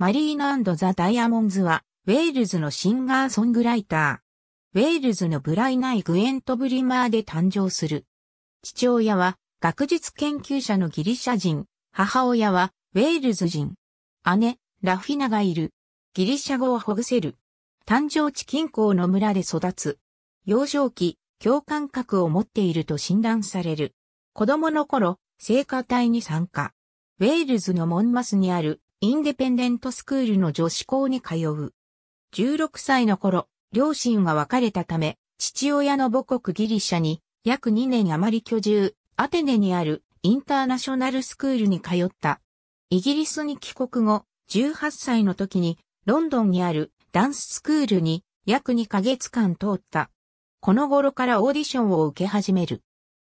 マリーナザ・ダイアモンズは、ウェールズのシンガーソングライター。ウェールズのブライナイ・グエント・ブリマーで誕生する。父親は、学術研究者のギリシャ人、母親は、ウェールズ人。姉、ラフィナがいる。ギリシャ語をほぐせる。誕生地近郊の村で育つ。幼少期、共感覚を持っていると診断される。子供の頃、聖歌隊に参加。ウェールズのモンマスにあるインデペンデントスクールの女子校に通う。16歳の頃、両親が別れたため、父親の母国ギリシャに約2年余り居住、アテネにあるインターナショナルスクールに通った。イギリスに帰国後、18歳の時にロンドンにあるダンススクールに約2ヶ月間通った。この頃からオーディションを受け始める。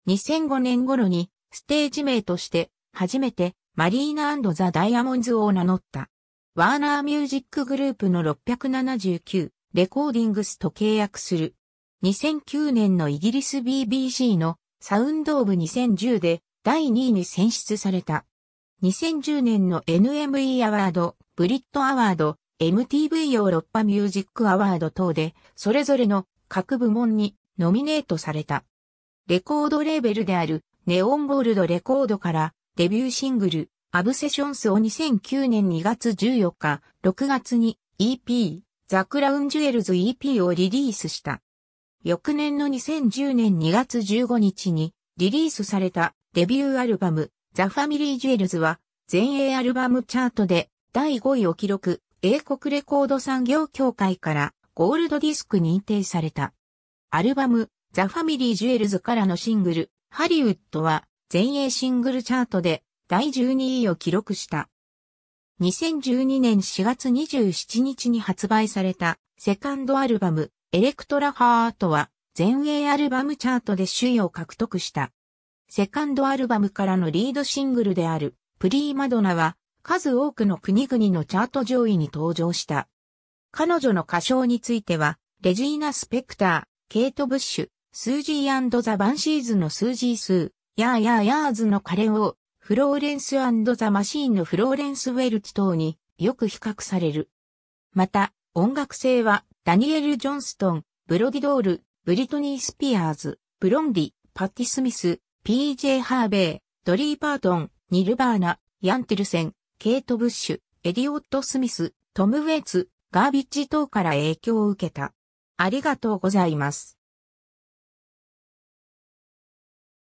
2005年頃にステージ名として初めてマリーナザ・ダイヤモンズを名乗った。ワーナーミュージックグループの679レコーディングスと契約する。2009年のイギリス BBC のサウンドオブ2010で第2位に選出された。2010年の NME アワード、ブリットアワード、MTV ヨーロッパミュージックアワード等で、それぞれの各部門にノミネートされた。レコードレーベルであるネオンゴールドレコードからデビューシングル、アブセションスを2009年2月14日、6月に EP、ザ・クラウンジュエルズ EP をリリースした。翌年の2010年2月15日にリリースされたデビューアルバム、ザ・ファミリー・ジュエルズは、全英アルバムチャートで第5位を記録、英国レコード産業協会からゴールドディスク認定された。アルバム、ザ・ファミリー・ジュエルズからのシングル、ハリウッドは全英シングルチャートで第12位を記録した。2012年4月27日に発売されたセカンドアルバムエレクトラハートは全英アルバムチャートで首位を獲得した。セカンドアルバムからのリードシングルであるプリーマドナは数多くの国々のチャート上位に登場した。彼女の歌唱についてはレジーナ・スペクター、ケイト・ブッシュ、スージーザ・バンシーズのスージー・スー、ヤーヤーヤーズのカレを、フローレンスザ・マシーンのフローレンス・ウェルチ等によく比較される。また、音楽性は、ダニエル・ジョンストン、ブロディドール、ブリトニー・スピアーズ、ブロンディ、パッティ・スミス、PJ・ ハーベイ、ドリー・パートン、ニルバーナ、ヤンテルセン、ケイト・ブッシュ、エディオット・スミス、トム・ウェイツ、ガービッジ等から影響を受けた。ありがとうございます。